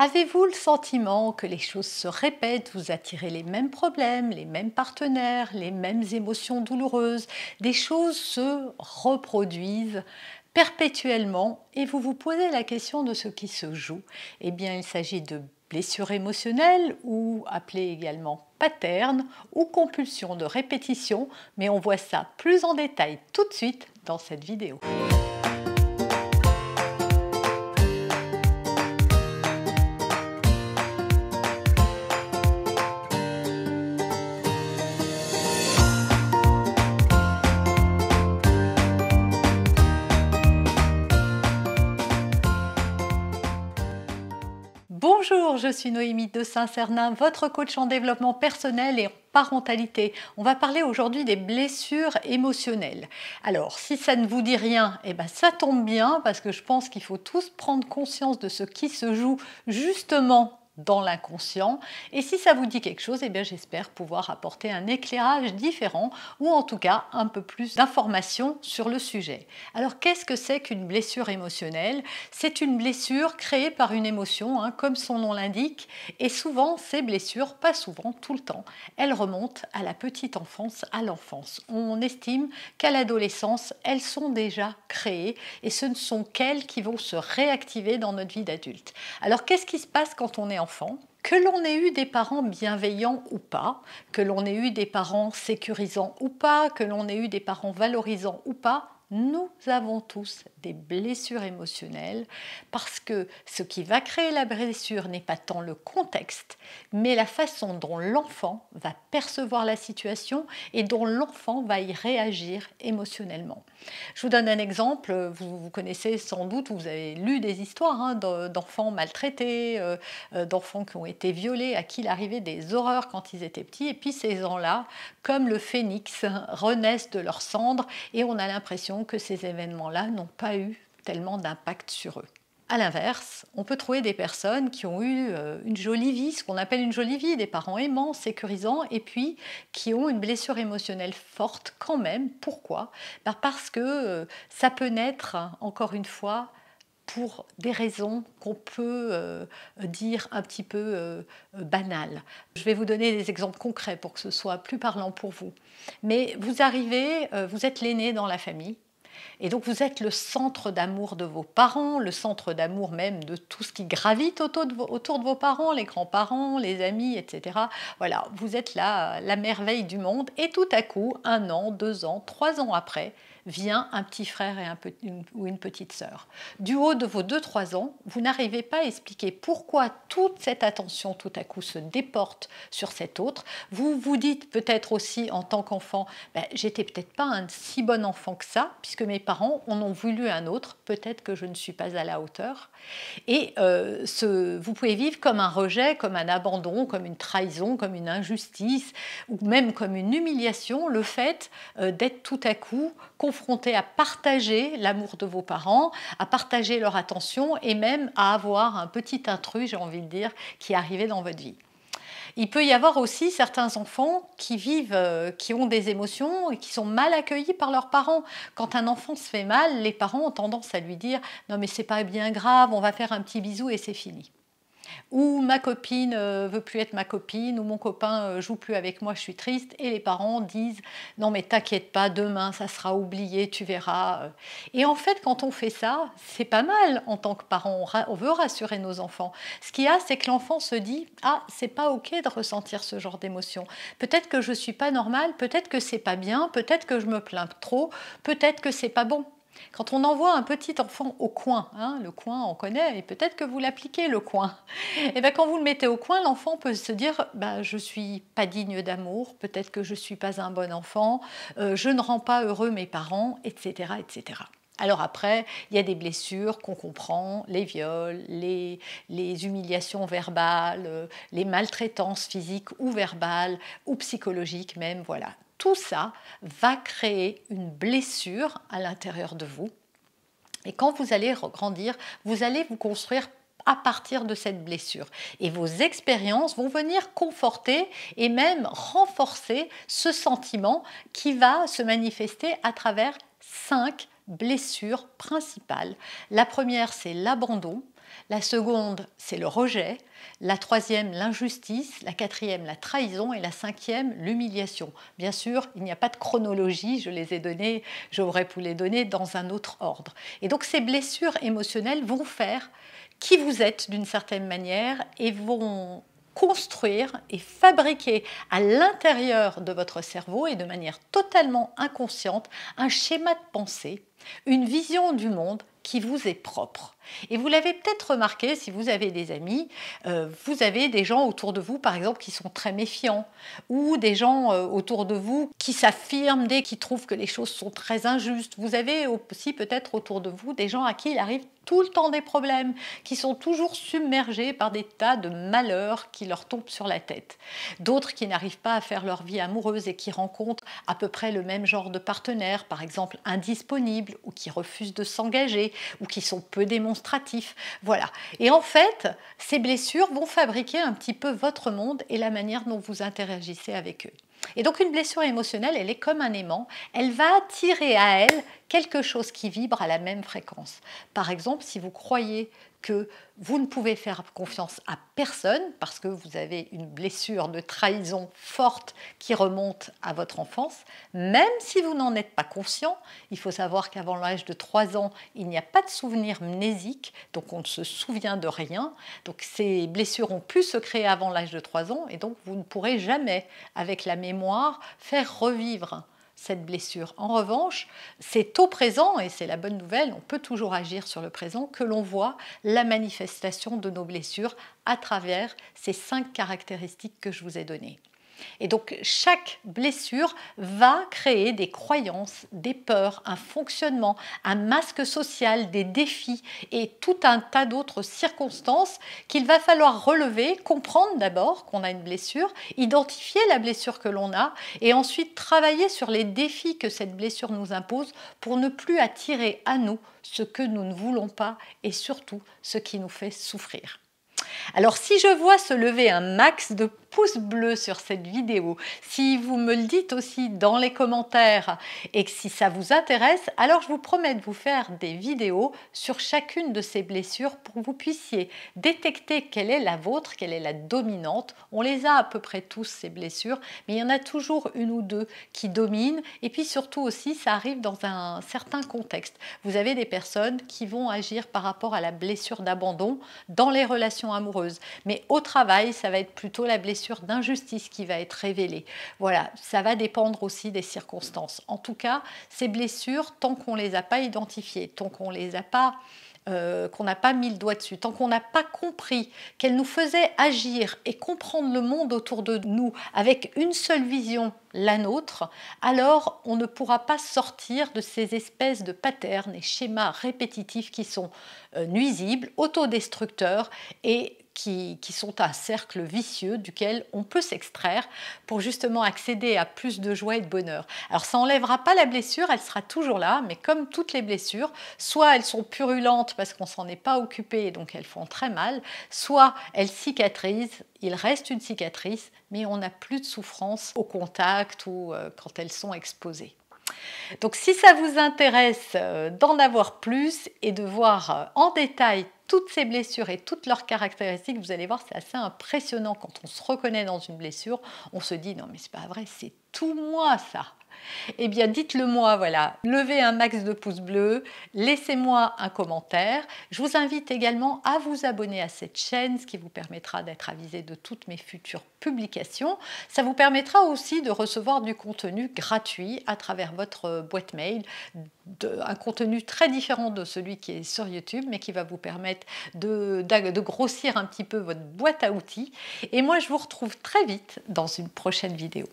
Avez-vous le sentiment que les choses se répètent, vous attirez les mêmes problèmes, les mêmes partenaires, les mêmes émotions douloureuses Des choses se reproduisent perpétuellement et vous vous posez la question de ce qui se joue. Eh bien, il s'agit de blessures émotionnelles ou appelées également patterns ou compulsions de répétition, mais on voit ça plus en détail tout de suite dans cette vidéo. je suis Noémie de saint sernin votre coach en développement personnel et parentalité. On va parler aujourd'hui des blessures émotionnelles. Alors, si ça ne vous dit rien, eh ben, ça tombe bien parce que je pense qu'il faut tous prendre conscience de ce qui se joue justement dans l'inconscient. Et si ça vous dit quelque chose, eh bien j'espère pouvoir apporter un éclairage différent ou en tout cas un peu plus d'informations sur le sujet. Alors qu'est-ce que c'est qu'une blessure émotionnelle C'est une blessure créée par une émotion, hein, comme son nom l'indique, et souvent ces blessures, pas souvent, tout le temps, elles remontent à la petite enfance, à l'enfance. On estime qu'à l'adolescence, elles sont déjà créées et ce ne sont qu'elles qui vont se réactiver dans notre vie d'adulte. Alors qu'est-ce qui se passe quand on est en que l'on ait eu des parents bienveillants ou pas, que l'on ait eu des parents sécurisants ou pas, que l'on ait eu des parents valorisants ou pas, nous avons tous des blessures émotionnelles parce que ce qui va créer la blessure n'est pas tant le contexte, mais la façon dont l'enfant va percevoir la situation et dont l'enfant va y réagir émotionnellement. Je vous donne un exemple, vous, vous connaissez sans doute, vous avez lu des histoires hein, d'enfants maltraités, euh, euh, d'enfants qui ont été violés, à qui il arrivait des horreurs quand ils étaient petits, et puis ces gens-là, comme le phénix, renaissent de leurs cendres, et on a l'impression que ces événements-là n'ont pas eu tellement d'impact sur eux. À l'inverse, on peut trouver des personnes qui ont eu euh, une jolie vie, ce qu'on appelle une jolie vie, des parents aimants, sécurisants, et puis qui ont une blessure émotionnelle forte quand même. Pourquoi bah, Parce que euh, ça peut naître, encore une fois, pour des raisons qu'on peut euh, dire un petit peu banales. Je vais vous donner des exemples concrets pour que ce soit plus parlant pour vous. Mais vous arrivez, vous êtes l'aîné dans la famille, et donc vous êtes le centre d'amour de vos parents, le centre d'amour même de tout ce qui gravite autour de vos, parents, les grands-parents, les amis, etc. Voilà, vous êtes là la merveille du monde. Et tout à coup, un an, deux ans, trois ans après, vient un petit frère et un ou une petite sœur. Du haut de vos 2-3 ans, vous n'arrivez pas à expliquer pourquoi toute cette attention tout à coup se déporte sur cet autre. Vous vous dites peut-être aussi en tant qu'enfant, ben, j'étais peut-être pas un si bon enfant que ça, puisque mes parents en ont voulu un autre, peut-être que je ne suis pas à la hauteur. Et euh, ce, vous pouvez vivre comme un rejet, comme un abandon, comme une trahison, comme une injustice, ou même comme une humiliation, le fait euh, d'être tout à coup confronté à partager l'amour de vos parents, à partager leur attention et même à avoir un petit intrus, j'ai envie de dire, qui est arrivé dans votre vie. Il peut y avoir aussi certains enfants qui vivent, euh, qui ont des émotions et qui sont mal accueillis par leurs parents. Quand un enfant se fait mal, les parents ont tendance à lui dire non mais c'est pas bien grave, on va faire un petit bisou et c'est fini ou ma copine euh, veut plus être ma copine, ou mon copain euh, joue plus avec moi, je suis triste, et les parents disent non mais t'inquiète pas, demain ça sera oublié, tu verras. Et en fait, quand on fait ça, c'est pas mal en tant que parent, on, veut rassurer nos enfants. Ce qu'il y a, c'est que l'enfant se dit ah c'est pas ok de ressentir ce genre d'émotion. Peut-être que je suis pas normale, peut-être que c'est pas bien, peut-être que je me plains trop, peut-être que c'est pas bon. Quand on envoie un petit enfant au coin, hein, le coin on connaît, et peut-être que vous l'appliquez le coin, et eh bien quand vous le mettez au coin, l'enfant peut se dire ben, je suis pas digne d'amour, peut-être que je ne suis pas un bon enfant, euh, je ne rends pas heureux mes parents, etc. etc. Alors après, il y a des blessures qu'on comprend, les viols, les, humiliations verbales, euh, les maltraitances physiques ou verbales ou psychologiques même, voilà. Tout ça va créer une blessure à l'intérieur de vous. Et quand vous allez grandir, vous allez vous construire à partir de cette blessure. Et vos expériences vont venir conforter et même renforcer ce sentiment qui va se manifester à travers cinq blessures principales. La première, c'est l'abandon. La seconde, c'est le rejet. La troisième, l'injustice. La quatrième, la trahison. Et la cinquième, l'humiliation. Bien sûr, il n'y a pas de chronologie. Je les ai données, j'aurais pu les donner dans un autre ordre. Et donc, ces blessures émotionnelles vont faire qui vous êtes d'une certaine manière et vont construire et fabriquer à l'intérieur de votre cerveau et de manière totalement inconsciente un schéma de pensée, une vision du monde qui vous est propre. Et vous l'avez peut-être remarqué, si vous avez des amis, euh, vous avez des gens autour de vous, par exemple, qui sont très méfiants, ou des gens euh, autour de vous qui s'affirment dès qu'ils trouvent que les choses sont très injustes. Vous avez aussi peut-être autour de vous des gens à qui il arrive tout le temps des problèmes, qui sont toujours submergés par des tas de malheurs qui leur tombent sur la tête. D'autres qui n'arrivent pas à faire leur vie amoureuse et qui rencontrent à peu près le même genre de partenaires, par exemple indisponibles ou qui refusent de s'engager ou qui sont peu démonstrés. Voilà. Et en fait, ces blessures vont fabriquer un petit peu votre monde et la manière dont vous interagissez avec eux. Et donc une blessure émotionnelle, elle est comme un aimant, elle va attirer à elle quelque chose qui vibre à la même fréquence. Par exemple, si vous croyez que vous ne pouvez faire confiance à personne parce que vous avez une blessure de trahison forte qui remonte à votre enfance. Même si vous n'en êtes pas conscient, il faut savoir qu'avant l'âge de 3 ans, il n'y a pas de souvenir mnésique, donc on ne se souvient de rien. Donc ces blessures ont pu se créer avant l'âge de 3 ans et donc vous ne pourrez jamais, avec la mémoire, faire revivre cette blessure. En revanche, c'est au présent, et c'est la bonne nouvelle, on peut toujours agir sur le présent, que l'on voit la manifestation de nos blessures à travers ces cinq caractéristiques que je vous ai données. Et donc chaque blessure va créer des croyances, des peurs, un fonctionnement, un masque social, des défis et tout un tas d'autres circonstances qu'il va falloir relever, comprendre d'abord qu'on a une blessure, identifier la blessure que l'on a et ensuite travailler sur les défis que cette blessure nous impose pour ne plus attirer à nous ce que nous ne voulons pas et surtout ce qui nous fait souffrir. Alors si je vois se lever un max de pouce bleu sur cette vidéo. Si vous me le dites aussi dans les commentaires et que si ça vous intéresse, alors je vous promets de vous faire des vidéos sur chacune de ces blessures pour que vous puissiez détecter quelle est la vôtre, quelle est la dominante. On les a à peu près tous ces blessures, mais il y en a toujours une ou deux qui dominent et puis surtout aussi ça arrive dans un certain contexte. Vous avez des personnes qui vont agir par rapport à la blessure d'abandon dans les relations amoureuses, mais au travail, ça va être plutôt la blessure d'injustice qui va être révélée. Voilà, ça va dépendre aussi des circonstances. En tout cas, ces blessures, tant qu'on ne les a pas identifiées, tant qu'on les a pas euh, qu'on n'a pas mis le doigt dessus, tant qu'on n'a pas compris qu'elles nous faisaient agir et comprendre le monde autour de nous avec une seule vision, la nôtre, alors on ne pourra pas sortir de ces espèces de patterns et schémas répétitifs qui sont euh, nuisibles, autodestructeurs et qui, sont un cercle vicieux duquel on peut s'extraire pour justement accéder à plus de joie et de bonheur. Alors ça n'enlèvera pas la blessure, elle sera toujours là, mais comme toutes les blessures, soit elles sont purulentes parce qu'on s'en est pas occupé et donc elles font très mal, soit elles cicatrisent, il reste une cicatrice, mais on n'a plus de souffrance au contact ou euh, quand elles sont exposées. Donc si ça vous intéresse euh, d'en avoir plus et de voir euh, en détail toutes ces blessures et toutes leurs caractéristiques, vous allez voir, c'est assez impressionnant quand on se reconnaît dans une blessure. On se dit non mais c'est pas vrai, c'est tout moi ça. Eh bien, dites-le moi, voilà. Levez un max de pouces bleus, laissez-moi un commentaire. Je vous invite également à vous abonner à cette chaîne, ce qui vous permettra d'être avisé de toutes mes futures publications. Ça vous permettra aussi de recevoir du contenu gratuit à travers votre boîte mail, de, un contenu très différent de celui qui est sur YouTube, mais qui va vous permettre de grossir un petit peu votre boîte à outils. Et moi, je vous retrouve très vite dans une prochaine vidéo.